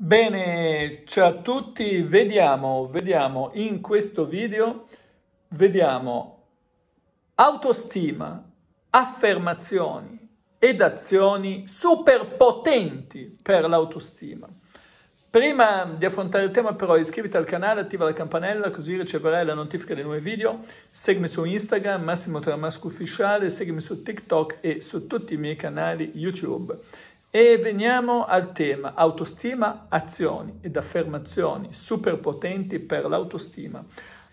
Bene, ciao a tutti, vediamo, vediamo in questo video, vediamo autostima, affermazioni ed azioni super potenti per l'autostima. Prima di affrontare il tema però iscriviti al canale, attiva la campanella così riceverai la notifica dei nuovi video, seguimi su Instagram, Massimo Tramasco Ufficiale, seguimi su TikTok e su tutti i miei canali YouTube. E veniamo al tema autostima, azioni ed affermazioni super potenti per l'autostima.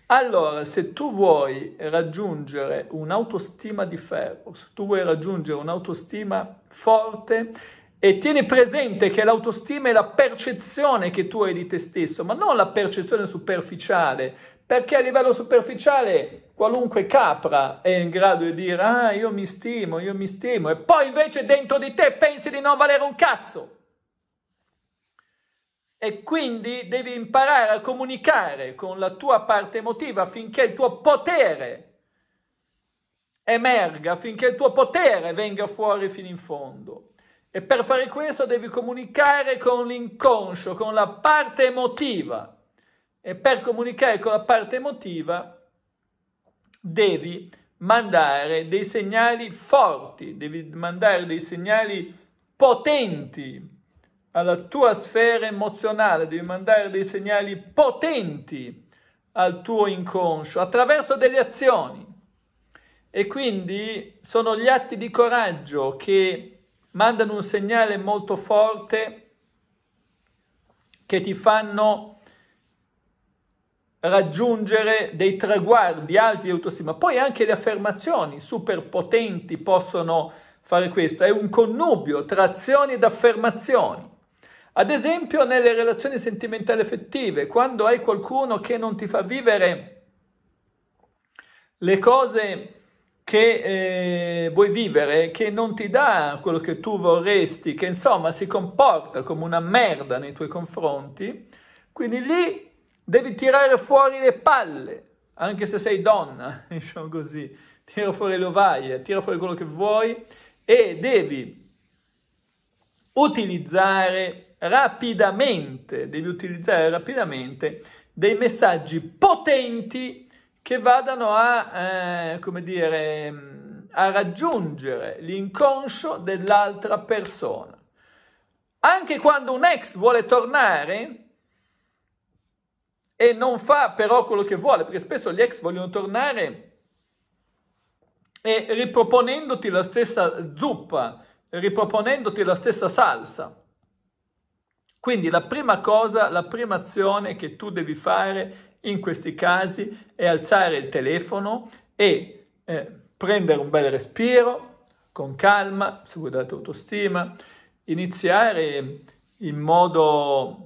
Allora, se tu vuoi raggiungere un'autostima di ferro, se tu vuoi raggiungere un'autostima forte, e tieni presente che l'autostima è la percezione che tu hai di te stesso, ma non la percezione superficiale perché a livello superficiale qualunque capra è in grado di dire ah io mi stimo, io mi stimo e poi invece dentro di te pensi di non valere un cazzo. E quindi devi imparare a comunicare con la tua parte emotiva affinché il tuo potere emerga, affinché il tuo potere venga fuori fino in fondo. E per fare questo devi comunicare con l'inconscio, con la parte emotiva e per comunicare con la parte emotiva devi mandare dei segnali forti, devi mandare dei segnali potenti alla tua sfera emozionale, devi mandare dei segnali potenti al tuo inconscio attraverso delle azioni. E quindi sono gli atti di coraggio che mandano un segnale molto forte che ti fanno raggiungere dei traguardi alti di autostima. Poi anche le affermazioni super potenti possono fare questo. È un connubio tra azioni ed affermazioni. Ad esempio nelle relazioni sentimentali effettive, quando hai qualcuno che non ti fa vivere le cose che eh, vuoi vivere, che non ti dà quello che tu vorresti, che insomma si comporta come una merda nei tuoi confronti, quindi lì devi tirare fuori le palle, anche se sei donna, diciamo così, tira fuori le ovaie, tira fuori quello che vuoi e devi utilizzare rapidamente, devi utilizzare rapidamente dei messaggi potenti che vadano a, eh, come dire, a raggiungere l'inconscio dell'altra persona. Anche quando un ex vuole tornare, e non fa però quello che vuole, perché spesso gli ex vogliono tornare e riproponendoti la stessa zuppa, riproponendoti la stessa salsa. Quindi la prima cosa, la prima azione che tu devi fare in questi casi è alzare il telefono e eh, prendere un bel respiro con calma, se vuoi dare autostima, iniziare in modo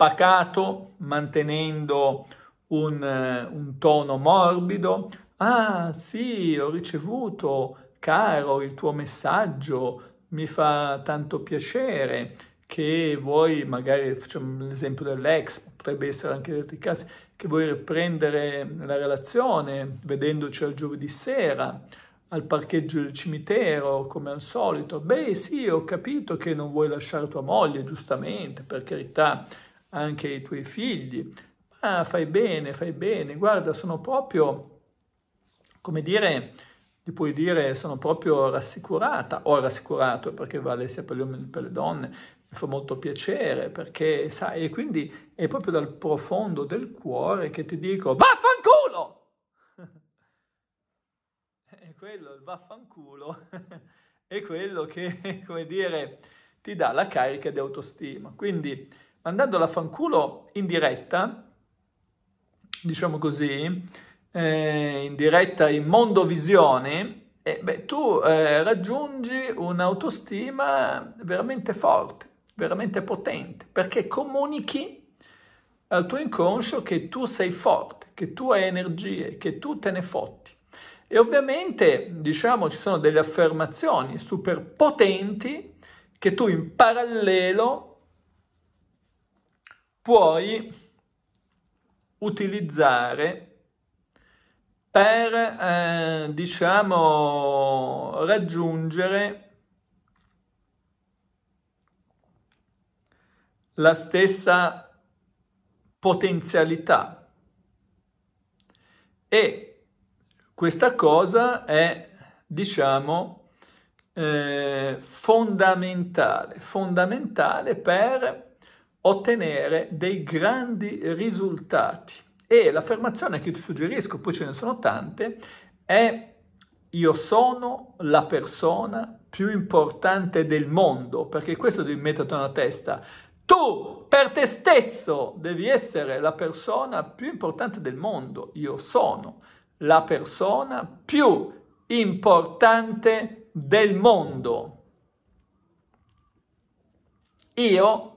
pacato, mantenendo un, eh, un tono morbido. Ah sì, ho ricevuto, caro, il tuo messaggio, mi fa tanto piacere che vuoi, magari facciamo l'esempio dell'ex, potrebbe essere anche in altri casi, che vuoi riprendere la relazione vedendoci al giovedì sera al parcheggio del cimitero come al solito. Beh sì, ho capito che non vuoi lasciare tua moglie, giustamente, per carità, anche i tuoi figli. Ma fai bene, fai bene, guarda, sono proprio, come dire, ti puoi dire sono proprio rassicurata, o rassicurato perché vale sia per gli uomini che per le donne, mi fa molto piacere perché, sai, e quindi è proprio dal profondo del cuore che ti dico vaffanculo! è quello, il vaffanculo, è quello che, come dire, ti dà la carica di autostima. Quindi mandandola a fanculo in diretta, diciamo così, eh, in diretta in Mondo Visione, eh, beh, tu eh, raggiungi un'autostima veramente forte, veramente potente, perché comunichi al tuo inconscio che tu sei forte, che tu hai energie, che tu te ne fotti. E ovviamente, diciamo, ci sono delle affermazioni super potenti che tu in parallelo puoi utilizzare per eh, diciamo raggiungere la stessa potenzialità e questa cosa è diciamo eh, fondamentale fondamentale per ottenere dei grandi risultati. E l'affermazione che ti suggerisco, poi ce ne sono tante, è io sono la persona più importante del mondo, perché questo devi metterti nella testa. Tu per te stesso devi essere la persona più importante del mondo. Io sono la persona più importante del mondo. Io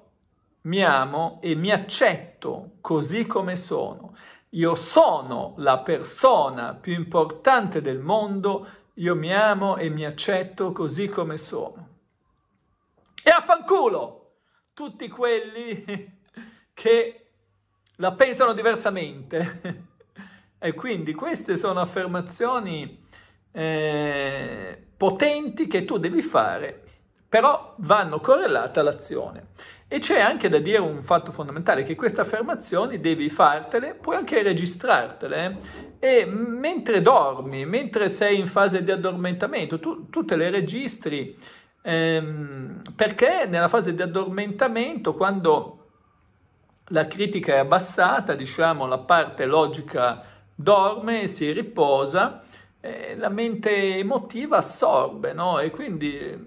mi amo e mi accetto così come sono. Io sono la persona più importante del mondo, io mi amo e mi accetto così come sono. E affanculo tutti quelli che la pensano diversamente. E quindi queste sono affermazioni eh, potenti che tu devi fare, però vanno correlate all'azione. E c'è anche da dire un fatto fondamentale, che queste affermazioni devi fartele, puoi anche registrartele eh. e mentre dormi, mentre sei in fase di addormentamento, tu, tu te le registri ehm, perché nella fase di addormentamento, quando la critica è abbassata, diciamo la parte logica dorme, si riposa, eh, la mente emotiva assorbe no? e quindi eh,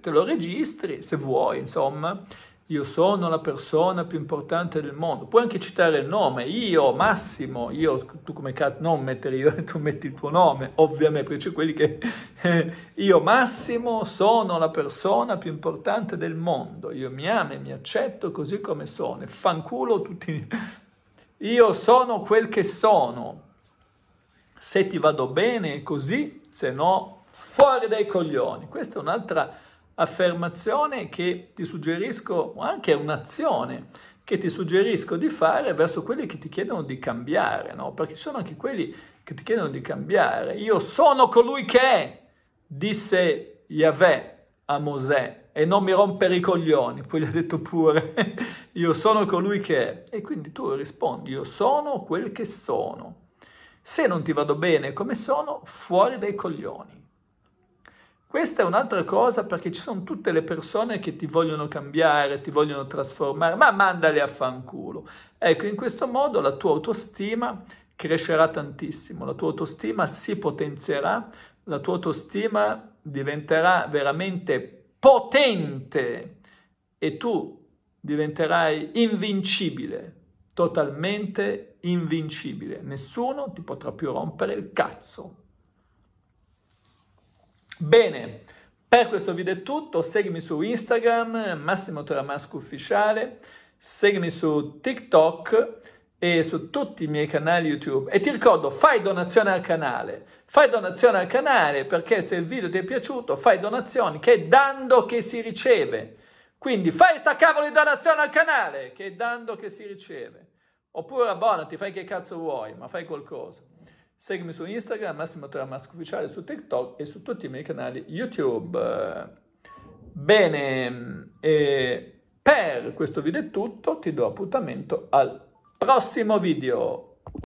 te lo registri se vuoi, insomma io sono la persona più importante del mondo. Puoi anche citare il nome, io, Massimo, io, tu come cat, non mettere io, tu metti il tuo nome, ovviamente, perché c'è quelli che, io, Massimo, sono la persona più importante del mondo, io mi amo e mi accetto così come sono, e fanculo tutti, io sono quel che sono, se ti vado bene è così, se no, fuori dai coglioni. Questa è un'altra affermazione che ti suggerisco, anche un'azione che ti suggerisco di fare verso quelli che ti chiedono di cambiare, no? Perché ci sono anche quelli che ti chiedono di cambiare. Io sono colui che è, disse Yahweh a Mosè, e non mi rompere i coglioni, poi gli ha detto pure, io sono colui che è. E quindi tu rispondi, io sono quel che sono. Se non ti vado bene come sono, fuori dai coglioni. Questa è un'altra cosa perché ci sono tutte le persone che ti vogliono cambiare, ti vogliono trasformare, ma mandali a fanculo. Ecco, in questo modo la tua autostima crescerà tantissimo, la tua autostima si potenzierà, la tua autostima diventerà veramente potente e tu diventerai invincibile, totalmente invincibile. Nessuno ti potrà più rompere il cazzo. Bene, per questo video è tutto, seguimi su Instagram, Massimo Toramasco Ufficiale, seguimi su TikTok e su tutti i miei canali YouTube. E ti ricordo, fai donazione al canale, fai donazione al canale perché se il video ti è piaciuto fai donazioni, che è dando che si riceve. Quindi fai sta cavolo di donazione al canale, che è dando che si riceve. Oppure abbonati, fai che cazzo vuoi, ma fai qualcosa. Seguimi su Instagram, Massimo Tramasco Ufficiale, su TikTok e su tutti i miei canali YouTube. Bene, e per questo video è tutto, ti do appuntamento al prossimo video.